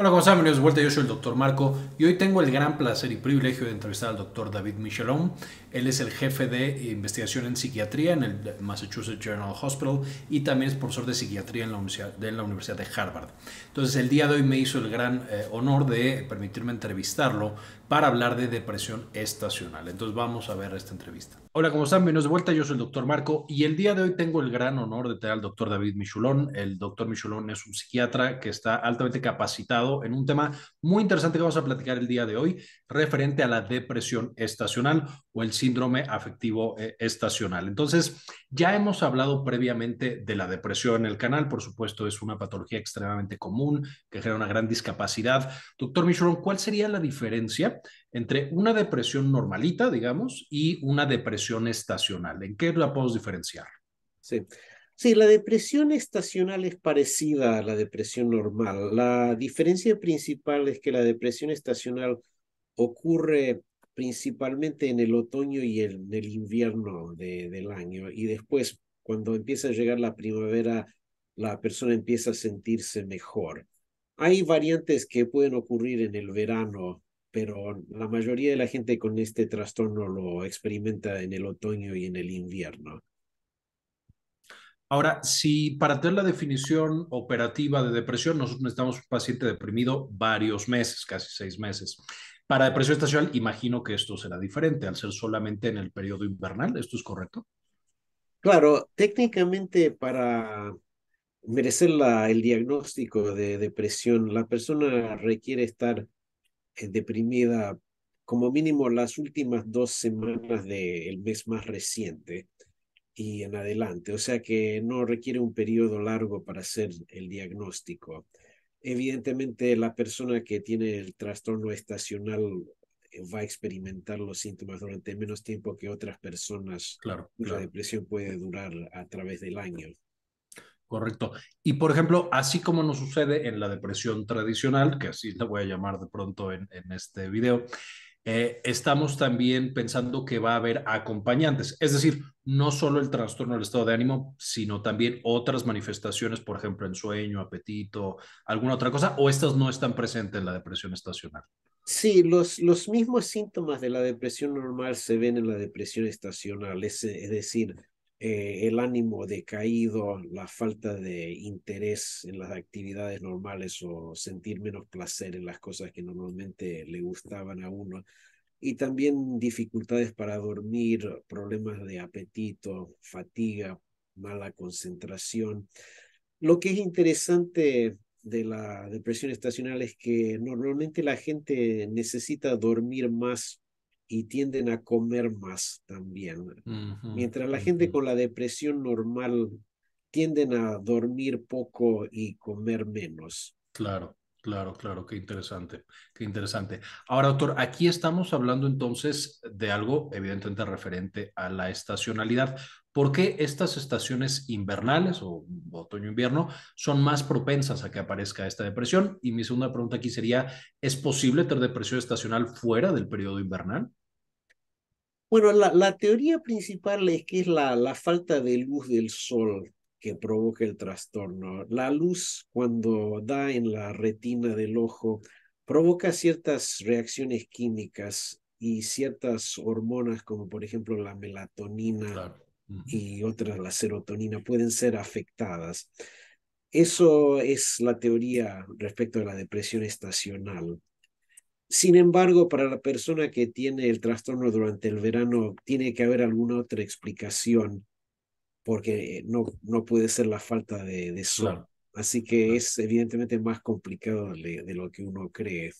Hola, ¿cómo están? Bienvenidos de vuelta. Yo soy el doctor Marco y hoy tengo el gran placer y privilegio de entrevistar al doctor David Michelon. Él es el jefe de investigación en psiquiatría en el Massachusetts General Hospital y también es profesor de psiquiatría en la Universidad de, Harvard. Entonces, el día de hoy me hizo el gran eh, honor de permitirme entrevistarlo para hablar de depresión estacional. Entonces, vamos a ver esta entrevista. Hola, ¿cómo están? Bienvenidos de vuelta. Yo soy el doctor Marco y el día de hoy tengo el gran honor de tener al doctor David Michulón. El doctor Michulón es un psiquiatra que está altamente capacitado en un tema muy interesante que vamos a platicar el día de hoy referente a la depresión estacional o el síndrome afectivo eh, estacional. Entonces, ya hemos hablado previamente de la depresión en el canal, por supuesto, es una patología extremadamente común que genera una gran discapacidad. Doctor Michron, ¿cuál sería la diferencia entre una depresión normalita, digamos, y una depresión estacional? ¿En qué la podemos diferenciar? Sí. Sí, la depresión estacional es parecida a la depresión normal. La diferencia principal es que la depresión estacional ocurre principalmente en el otoño y en el invierno del año. Y después, cuando empieza a llegar la primavera, la persona empieza a sentirse mejor. Hay variantes que pueden ocurrir en el verano, pero la mayoría de la gente con este trastorno lo experimenta en el otoño y en el invierno. Ahora, si para tener la definición operativa de depresión, nosotros necesitamos un paciente deprimido varios meses, casi seis meses. Para depresión estacional, imagino que esto será diferente al ser solamente en el periodo invernal. ¿Esto es correcto? Claro, técnicamente para merecer el diagnóstico de depresión, la persona requiere estar eh, deprimida como mínimo las últimas dos semanas del mes más reciente y en adelante. O sea que no requiere un periodo largo para hacer el diagnóstico. Evidentemente, la persona que tiene el trastorno estacional eh, va a experimentar los síntomas durante menos tiempo que otras personas. Claro. La depresión puede durar a través del año. Correcto. Y por ejemplo, así como nos sucede en la depresión tradicional, que así la voy a llamar de pronto en, en este video, eh, estamos también pensando que va a haber acompañantes, es decir, no solo el trastorno del estado de ánimo, sino también otras manifestaciones, por ejemplo, en sueño, apetito, alguna otra cosa, o estas no están presentes en la depresión estacional. Sí, los, los mismos síntomas de la depresión normal se ven en la depresión estacional, es decir, eh, el ánimo decaído, la falta de interés en las actividades normales o sentir menos placer en las cosas que normalmente le gustaban a uno. Y también dificultades para dormir, problemas de apetito, fatiga, mala concentración. Lo que es interesante de la depresión estacional es que normalmente la gente necesita dormir más y tienden a comer más también. Mientras la gente con la depresión normal tienden a dormir poco y comer menos. Claro, claro, claro, qué interesante, qué interesante. Ahora, doctor, aquí estamos hablando entonces de algo evidentemente referente a la estacionalidad. ¿Por qué estas estaciones invernales o otoño-invierno son más propensas a que aparezca esta depresión? Y mi segunda pregunta aquí sería, ¿es posible tener depresión estacional fuera del periodo invernal? Bueno, la, teoría principal es que es la, la falta de luz del sol que provoca el trastorno. La luz cuando da en la retina del ojo provoca ciertas reacciones químicas y ciertas hormonas como por ejemplo la melatonina y otras, la serotonina, pueden ser afectadas. Eso es la teoría respecto a la depresión estacional. Sin embargo, para la persona que tiene el trastorno durante el verano, tiene que haber alguna otra explicación, porque no, no puede ser la falta de, sol. Así que es evidentemente más complicado de, de lo que uno cree.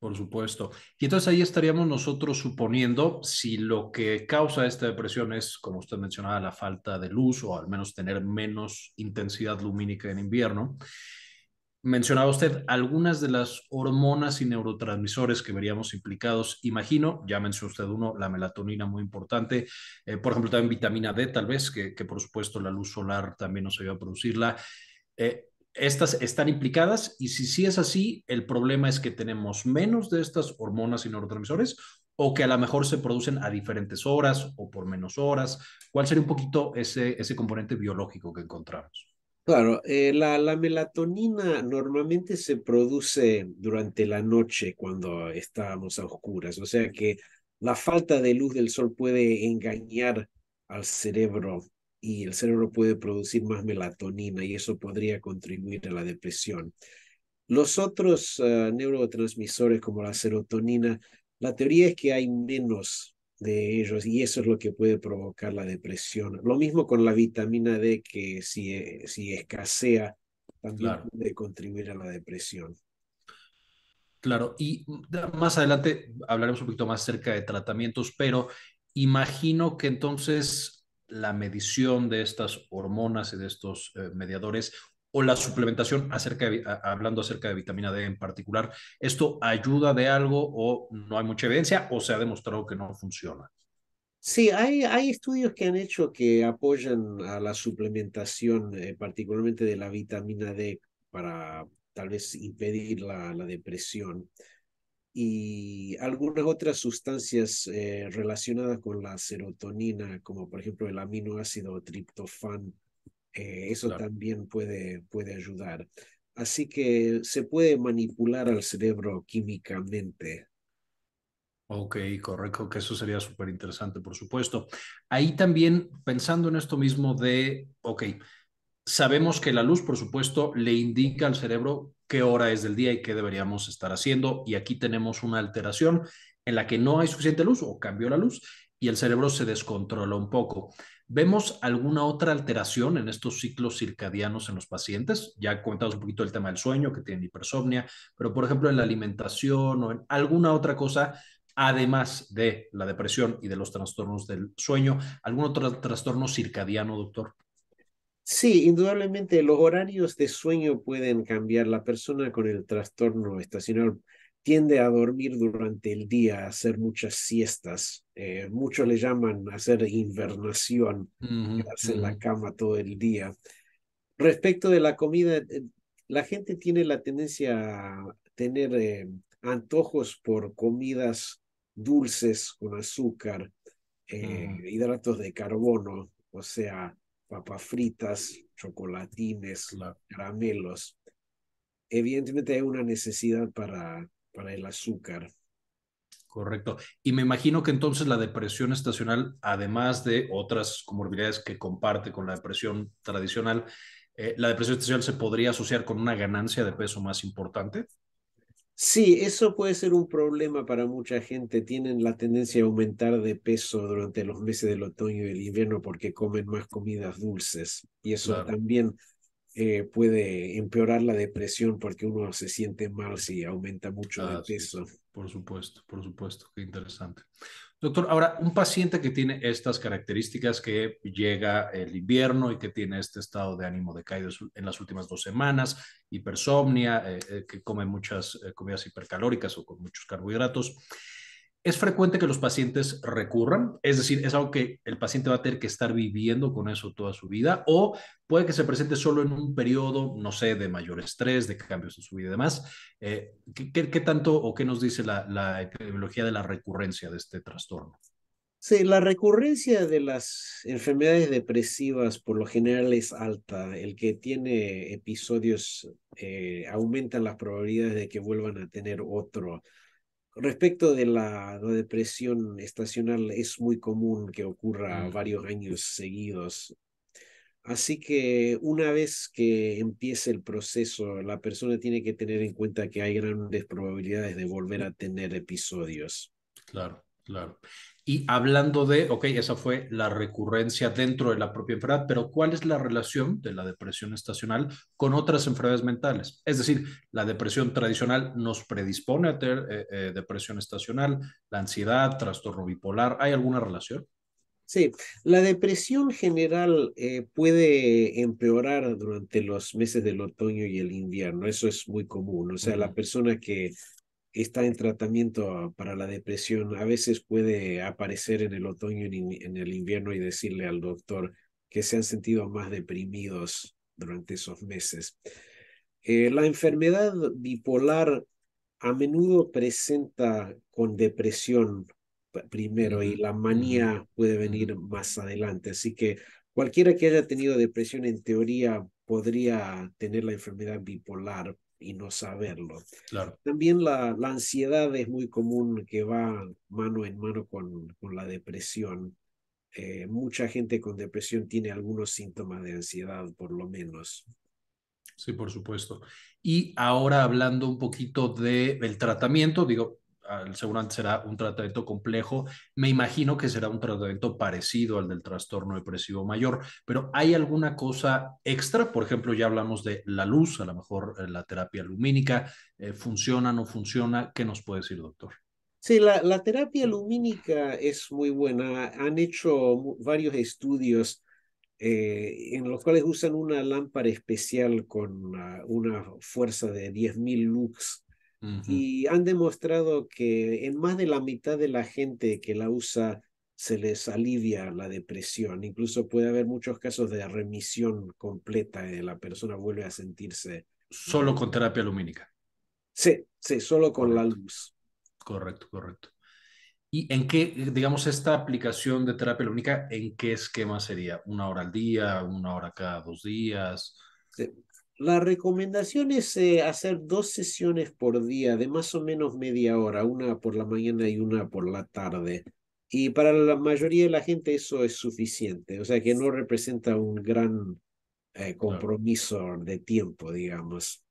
Por supuesto. Y entonces ahí estaríamos nosotros suponiendo si lo que causa esta depresión es, como usted mencionaba, la falta de luz o al menos tener menos intensidad lumínica en invierno. Mencionaba usted algunas de las hormonas y neurotransmisores que veríamos implicados, imagino, ya mencionó usted uno, la melatonina muy importante, eh, por ejemplo también vitamina D tal vez, que, por supuesto la luz solar también nos ayuda a producirla. Eh, ¿Estas están implicadas? Y si sí es así, el problema es que tenemos menos de estas hormonas y neurotransmisores o que a lo mejor se producen a diferentes horas o por menos horas. ¿Cuál sería un poquito ese componente biológico que encontramos? Claro, eh, la, melatonina normalmente se produce durante la noche cuando estamos a oscuras, o sea que la falta de luz del sol puede engañar al cerebro y el cerebro puede producir más melatonina y eso podría contribuir a la depresión. Los otros eh, neurotransmisores como la serotonina, la teoría es que hay menos de ellos y eso es lo que puede provocar la depresión. Lo mismo con la vitamina D que si, eh, si escasea también puede contribuir a la depresión. Claro, y más adelante hablaremos un poquito más cerca de tratamientos, pero imagino que entonces la medición de estas hormonas y de estos eh, mediadores o la suplementación acerca hablando acerca de vitamina D en particular. ¿Esto ayuda de algo o no hay mucha evidencia o se ha demostrado que no funciona? Sí, hay, hay estudios que han hecho que apoyan a la suplementación, eh, particularmente de la vitamina D, para tal vez impedir la, depresión y algunas otras sustancias eh, relacionadas con la serotonina, como por ejemplo el aminoácido triptofán, eh, eso también puede, puede ayudar. Así que se puede manipular al cerebro químicamente. Ok, correcto, que eso sería súper interesante, por supuesto. Ahí también, pensando en esto mismo de, ok, sabemos que la luz, por supuesto, le indica al cerebro qué hora es del día y qué deberíamos estar haciendo, y aquí tenemos una alteración en la que no hay suficiente luz o cambió la luz y el cerebro se descontrola un poco. ¿Vemos alguna otra alteración en estos ciclos circadianos en los pacientes? Ya comentamos un poquito el tema del sueño, que tienen hipersomnia, pero por ejemplo en la alimentación o en alguna otra cosa, además de la depresión y de los trastornos del sueño, ¿algún otro trastorno circadiano, doctor? Sí, indudablemente los horarios de sueño pueden cambiar. La persona con el trastorno estacional tiende a dormir durante el día, a hacer muchas siestas. Eh, muchos le llaman hacer invernación, quedarse en la cama todo el día. Respecto de la comida, eh, la gente tiene la tendencia a tener eh, antojos por comidas dulces con azúcar, hidratos de carbono, o sea, papas fritas, chocolatines, caramelos. Evidentemente hay una necesidad para para el azúcar. Correcto. Y me imagino que entonces la depresión estacional, además de otras comorbilidades que comparte con la depresión tradicional, eh, la depresión estacional se podría asociar con una ganancia de peso más importante. Sí, eso puede ser un problema para mucha gente. Tienen la tendencia a aumentar de peso durante los meses del otoño y el invierno porque comen más comidas dulces. Y eso también eh, puede empeorar la depresión porque uno se siente mal si aumenta mucho el peso. por supuesto, por supuesto, qué interesante. Doctor, ahora, un paciente que tiene estas características, que llega el invierno y que tiene este estado de ánimo decaído en las últimas dos semanas, hipersomnia, eh, eh, que come muchas comidas hipercalóricas o con muchos carbohidratos, es frecuente que los pacientes recurran, es decir, es algo que el paciente va a tener que estar viviendo con eso toda su vida, o puede que se presente solo en un periodo, no sé, de mayor estrés, de cambios en su vida y demás. Eh, ¿qué, tanto o qué nos dice la, epidemiología de la recurrencia de este trastorno? Sí, la recurrencia de las enfermedades depresivas por lo general es alta. El que tiene episodios eh, aumenta las probabilidades de que vuelvan a tener otro. Respecto de la, depresión estacional, es muy común que ocurra varios años seguidos. Así que una vez que empiece el proceso, la persona tiene que tener en cuenta que hay grandes probabilidades de volver a tener episodios. Claro. Claro. Y hablando de, ok, esa fue la recurrencia dentro de la propia enfermedad, pero ¿cuál es la relación de la depresión estacional con otras enfermedades mentales? Es decir, la depresión tradicional nos predispone a tener eh, eh, depresión estacional, la ansiedad, trastorno bipolar, ¿hay alguna relación? Sí, la depresión general eh, puede empeorar durante los meses del otoño y el invierno, eso es muy común, o sea, la persona que está en tratamiento ah, para la depresión, a veces puede aparecer en el otoño y en el invierno y decirle al doctor que se han sentido más deprimidos durante esos meses. Eh, la enfermedad bipolar a menudo presenta con depresión primero y la manía puede venir más adelante. Así que cualquiera que haya tenido depresión en teoría podría tener la enfermedad bipolar, y no saberlo. También la, la, ansiedad es muy común que va mano en mano con, con la depresión. Eh, mucha gente con depresión tiene algunos síntomas de ansiedad, por lo menos. Sí, por supuesto. Y ahora hablando un poquito del el tratamiento, digo, seguramente será un tratamiento complejo. Me imagino que será un tratamiento parecido al del trastorno depresivo mayor, pero ¿hay alguna cosa extra? Por ejemplo, ya hablamos de la luz, a lo mejor eh, la terapia lumínica, eh, ¿funciona, no funciona? ¿Qué nos puede decir, doctor? Sí, la, terapia lumínica es muy buena. Han hecho varios estudios eh, en los cuales usan una lámpara especial con ah, una fuerza de 10.000 lux y han demostrado que en más de la mitad de la gente que la usa se les alivia la depresión. Incluso puede haber muchos casos de remisión completa, y eh, la persona vuelve a sentirse. Solo con terapia lumínica. Sí, sí, solo con la luz. Correcto, correcto. ¿Y en qué, digamos, esta aplicación de terapia lumínica, en qué esquema sería? ¿Una hora al día? ¿Una hora cada dos días? Sí. La recomendación es eh, hacer dos sesiones por día de más o menos media hora, una por la mañana y una por la tarde. Y para la mayoría de la gente eso es suficiente, o sea que no representa un gran eh, compromiso de tiempo, digamos.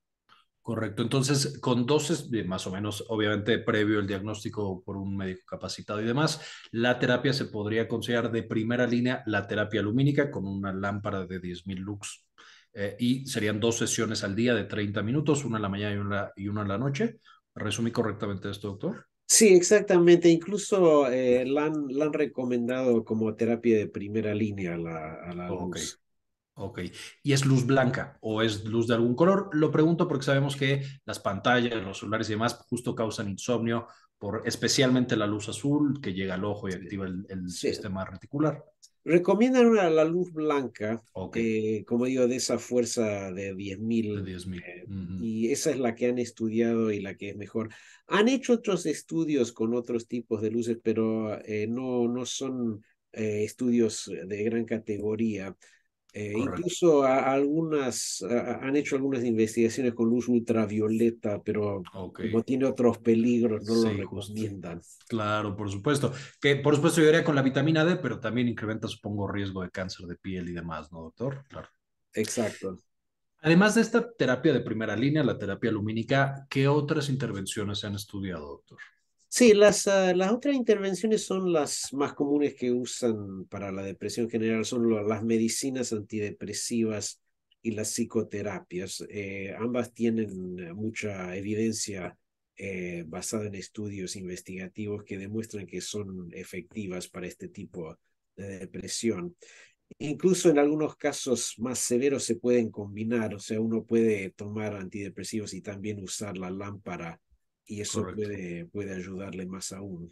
Correcto, entonces con dos, más o menos, obviamente previo el diagnóstico por un médico capacitado y demás, la terapia se podría considerar de primera línea la terapia lumínica con una lámpara de 10.000 lux eh, y serían dos sesiones al día de 30 minutos, una en la mañana y una, y una en la noche. ¿Resumí correctamente esto, doctor? Sí, exactamente. Incluso eh, la, han, recomendado como terapia de primera línea a la, luz. Ok. ¿Y es luz blanca o es luz de algún color? Lo pregunto porque sabemos que las pantallas, los celulares y demás justo causan insomnio por especialmente la luz azul que llega al ojo y activa el, sistema reticular. Recomiendan la luz blanca, eh, como digo, de esa fuerza de 10.000. Eh, y esa es la que han estudiado y la que es mejor. Han hecho otros estudios con otros tipos de luces, pero eh, no, no son estudios de gran categoría. Eh, incluso algunas han hecho algunas investigaciones con luz ultravioleta, pero no tiene otros peligros, no lo recomiendan. Claro, por supuesto. Que por supuesto yo haría con la vitamina D, pero también incrementa, supongo, riesgo de cáncer de piel y demás, ¿no, doctor? Claro. Exacto. Además de esta terapia de primera línea, la terapia lumínica, ¿qué otras intervenciones se han estudiado, doctor? Sí, las, ah, las otras intervenciones son las más comunes que usan para la depresión general, son las medicinas antidepresivas y las psicoterapias. Eh, ambas tienen eh, mucha evidencia eh, basada en estudios investigativos que demuestran que son efectivas para este tipo de depresión. Incluso en algunos casos más severos se pueden combinar, o sea, uno puede tomar antidepresivos y también usar la lámpara y eso puede, puede ayudarle más aún.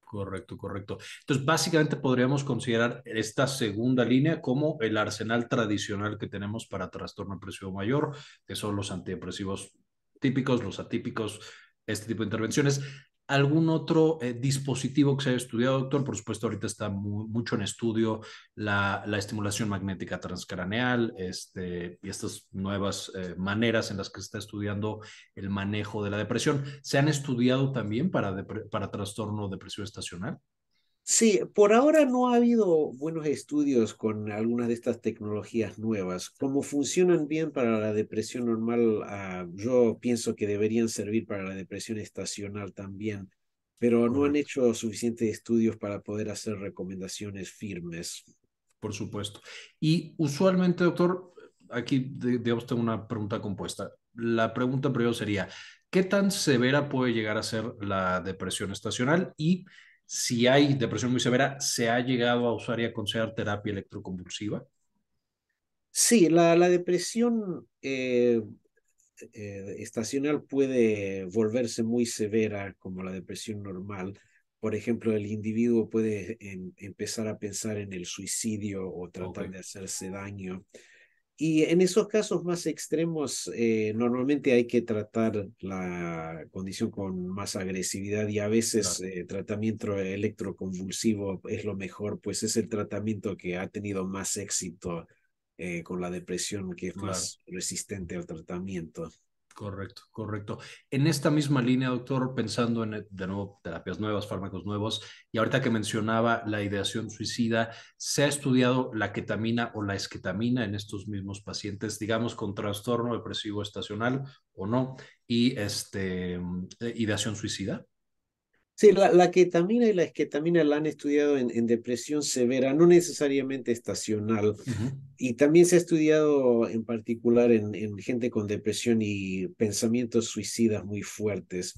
Correcto, correcto. Entonces, básicamente podríamos considerar esta segunda línea como el arsenal tradicional que tenemos para trastorno depresivo mayor, que son los antidepresivos típicos, los atípicos, este tipo de intervenciones algún otro eh, dispositivo que se haya estudiado, doctor. Por supuesto, ahorita está mucho en estudio la, estimulación magnética transcraneal este, y estas nuevas eh, maneras en las que se está estudiando el manejo de la depresión. ¿Se han estudiado también para, para trastorno depresivo estacional? Sí, por ahora no ha habido buenos estudios con algunas de estas tecnologías nuevas. Como funcionan bien para la depresión normal, ah, yo pienso que deberían servir para la depresión estacional también, pero no han hecho suficientes estudios para poder hacer recomendaciones firmes. Por supuesto. Y usualmente, doctor, aquí digamos tengo una pregunta compuesta. La pregunta primero sería, ¿qué tan severa puede llegar a ser la depresión estacional? Y si hay depresión muy severa, ¿se ha llegado a usar y a considerar terapia electroconvulsiva? Sí, la, depresión eh, eh, estacional puede volverse muy severa como la depresión normal. Por ejemplo, el individuo puede em, empezar a pensar en el suicidio o tratar de hacerse daño. Y en esos casos más extremos, eh, normalmente hay que tratar la condición con más agresividad y a veces eh, tratamiento electroconvulsivo es lo mejor, pues es el tratamiento que ha tenido más éxito eh, con la depresión, que es más resistente al tratamiento. Correcto, correcto. En esta misma línea, doctor, pensando en, de nuevo, terapias nuevas, fármacos nuevos, y ahorita que mencionaba la ideación suicida, ¿se ha estudiado la ketamina o la esquetamina en estos mismos pacientes, digamos, con trastorno depresivo estacional o no? ¿Y este, mm, eh, ideación suicida? Sí, la, ketamina y la esquetamina la han estudiado en, depresión severa, no necesariamente estacional. Y también se ha estudiado en particular en, gente con depresión y pensamientos suicidas muy fuertes.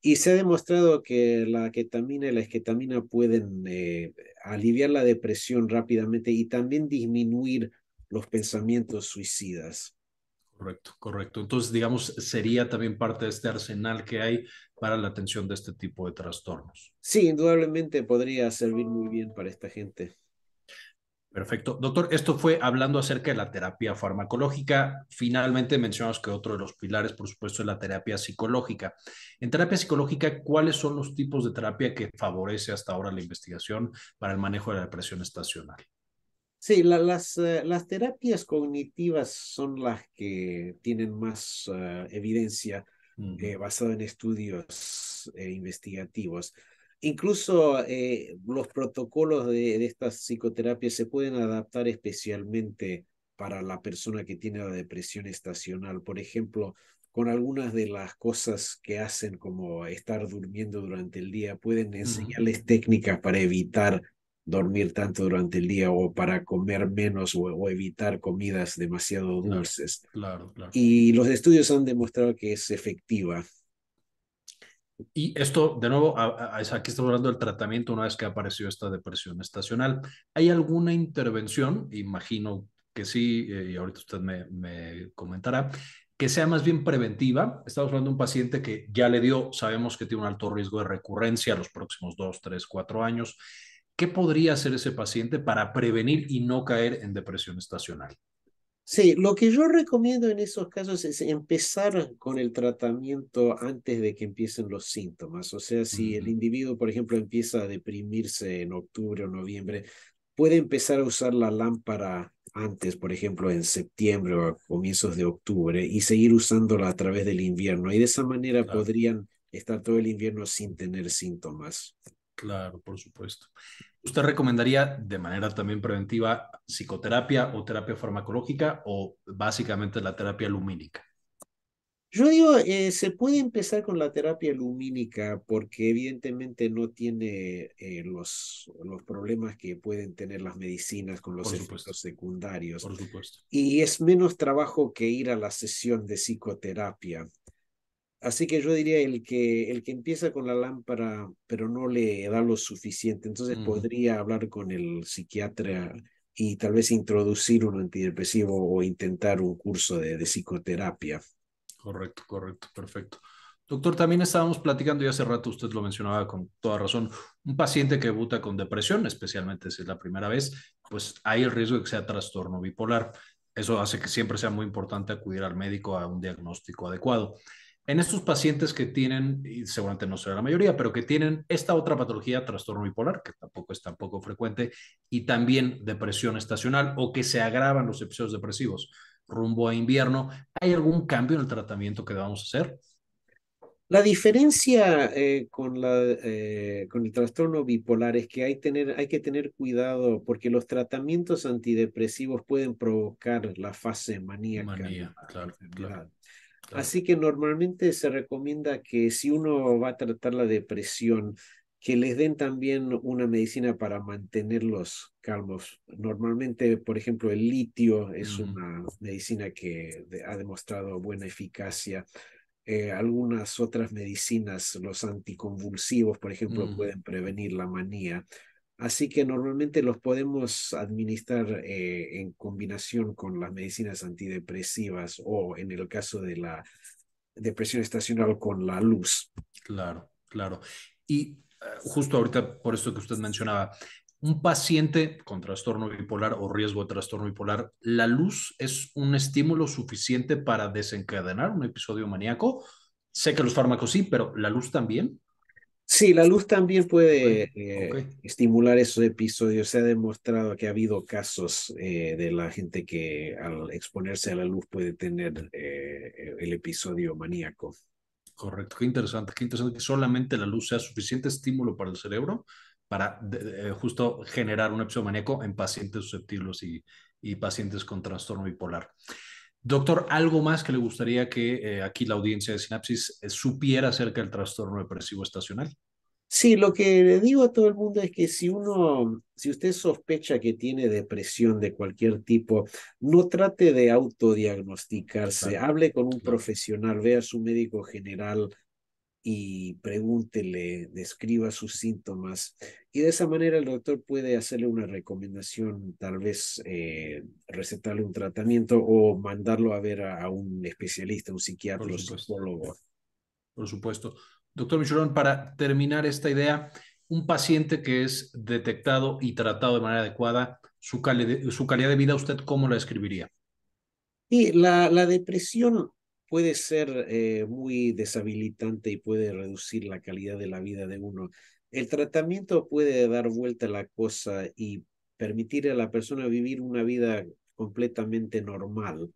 Y se ha demostrado que la ketamina y la esquetamina pueden eh, aliviar la depresión rápidamente y también disminuir los pensamientos suicidas. Correcto, correcto. Entonces, digamos, sería también parte de este arsenal que hay para la atención de este tipo de trastornos. Sí, indudablemente podría servir muy bien para esta gente. Perfecto. Doctor, esto fue hablando acerca de la terapia farmacológica. Finalmente mencionamos que otro de los pilares, por supuesto, es la terapia psicológica. En terapia psicológica, ¿cuáles son los tipos de terapia que favorece hasta ahora la investigación para el manejo de la depresión estacional? Sí, las, eh, las terapias cognitivas son las que tienen más eh, evidencia eh, basada en estudios investigativos. Incluso los protocolos de, estas psicoterapias se pueden adaptar especialmente para la persona que tiene la depresión estacional. Por ejemplo, con algunas de las cosas que hacen como estar durmiendo durante el día, pueden enseñarles técnicas para evitar dormir tanto durante el día o para comer menos o, evitar comidas demasiado dulces. Claro, Y los estudios han demostrado que es efectiva. Y esto, de nuevo, aquí estamos hablando del tratamiento una vez que apareció esta depresión estacional. ¿Hay alguna intervención? Imagino que sí, eh, y ahorita usted me, me comentará, que sea más bien preventiva. Estamos hablando de un paciente que ya le dio, sabemos que tiene un alto riesgo de recurrencia los próximos dos, tres, cuatro años ¿Qué podría hacer ese paciente para prevenir y no caer en depresión estacional? Sí, lo que yo recomiendo en esos casos es empezar con el tratamiento antes de que empiecen los síntomas. O sea, si el individuo, por ejemplo, empieza a deprimirse en octubre o noviembre, puede empezar a usar la lámpara antes, por ejemplo, en septiembre o a comienzos de octubre y seguir usándola a través del invierno. Y de esa manera podrían estar todo el invierno sin tener síntomas. Claro, por supuesto. ¿Usted recomendaría de manera también preventiva psicoterapia o terapia farmacológica o básicamente la terapia lumínica? Yo digo, eh, se puede empezar con la terapia lumínica porque evidentemente no tiene eh, los, los problemas que pueden tener las medicinas con los efectos secundarios. Por supuesto. Y es menos trabajo que ir a la sesión de psicoterapia. Así que yo diría el que, el que empieza con la lámpara, pero no le da lo suficiente, entonces podría hablar con el psiquiatra y tal vez introducir un antidepresivo o intentar un curso de, de psicoterapia. Correcto, correcto, perfecto. Doctor, también estábamos platicando y hace rato usted lo mencionaba con toda razón, un paciente que debuta con depresión, especialmente si es la primera vez, pues hay el riesgo de que sea trastorno bipolar. Eso hace que siempre sea muy importante acudir al médico a un diagnóstico adecuado. En estos pacientes que tienen, y seguramente no será la mayoría, pero que tienen esta otra patología, trastorno bipolar, que tampoco es tan poco frecuente, y también depresión estacional o que se agravan los episodios depresivos rumbo a invierno, ¿hay algún cambio en el tratamiento que debamos hacer? La diferencia eh, con, la, eh, con el trastorno bipolar es que hay, tener, hay que tener cuidado porque los tratamientos antidepresivos pueden provocar la fase maníaca. Manía, claro, claro. Así que normalmente se recomienda que si uno va a tratar la depresión, que les den también una medicina para mantenerlos calmos. Normalmente, por ejemplo, el litio es una medicina que ha demostrado buena eficacia. Eh, algunas otras medicinas, los anticonvulsivos, por ejemplo, mm. pueden prevenir la manía. Así que normalmente los podemos administrar eh, en combinación con las medicinas antidepresivas o en el caso de la depresión estacional con la luz. Claro, claro. Y eh, justo ahorita, por esto que usted mencionaba, un paciente con trastorno bipolar o riesgo de trastorno bipolar, ¿la luz es un estímulo suficiente para desencadenar un episodio maníaco? Sé que los fármacos sí, pero ¿la luz también? Sí, la luz también puede eh, estimular esos episodios. Se ha demostrado que ha habido casos eh, de la gente que al exponerse a la luz puede tener eh, el episodio maníaco. Correcto, qué interesante, qué interesante que solamente la luz sea suficiente estímulo para el cerebro para justo generar un episodio maníaco en pacientes susceptibles y, y pacientes con trastorno bipolar. Doctor, ¿algo más que le gustaría que eh, aquí la audiencia de Sinapsis eh, supiera acerca del trastorno depresivo estacional? Sí, lo que le digo a todo el mundo es que si uno, si usted sospecha que tiene depresión de cualquier tipo, no trate de autodiagnosticarse, hable con un profesional, vea a su médico general, y pregúntele, describa sus síntomas y de esa manera el doctor puede hacerle una recomendación, tal vez eh, recetarle un tratamiento o mandarlo a ver a, un especialista, un psiquiatra, un psicólogo. Por supuesto. Doctor Michurón, para terminar esta idea, un paciente que es detectado y tratado de manera adecuada, su, calidad de vida, ¿usted cómo la describiría? Y la, la depresión puede ser eh, muy deshabilitante y puede reducir la calidad de la vida de uno. El tratamiento puede dar vuelta a la cosa y permitir a la persona vivir una vida completamente normal.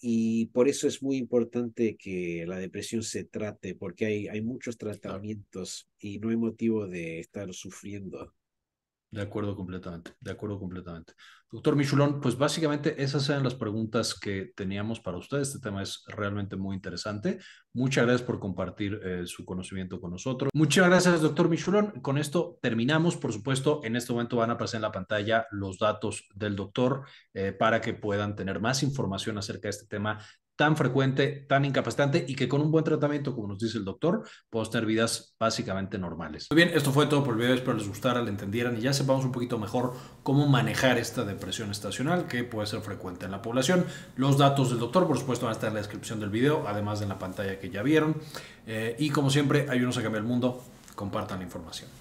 Y por eso es muy importante que la depresión se trate, porque hay, hay muchos tratamientos y no hay motivo de estar sufriendo. De acuerdo completamente, de acuerdo completamente. Doctor Michulón, pues básicamente esas eran las preguntas que teníamos para usted. Este tema es realmente muy interesante. Muchas gracias por compartir eh, su conocimiento con nosotros. Muchas gracias, doctor Michulón. Con esto terminamos. Por supuesto, en este momento van a aparecer en la pantalla los datos del doctor eh, para que puedan tener más información acerca de este tema tan frecuente, tan incapacitante y que con un buen tratamiento, como nos dice el doctor, podemos tener vidas básicamente normales. Muy bien, esto fue todo por el video, espero les gustara, le entendieran y ya sepamos un poquito mejor cómo manejar esta depresión estacional que puede ser frecuente en la población. Los datos del doctor, por supuesto, van a estar en la descripción del video, además de en la pantalla que ya vieron. Eh, y como siempre, ayúdenos a cambiar el mundo, compartan la información.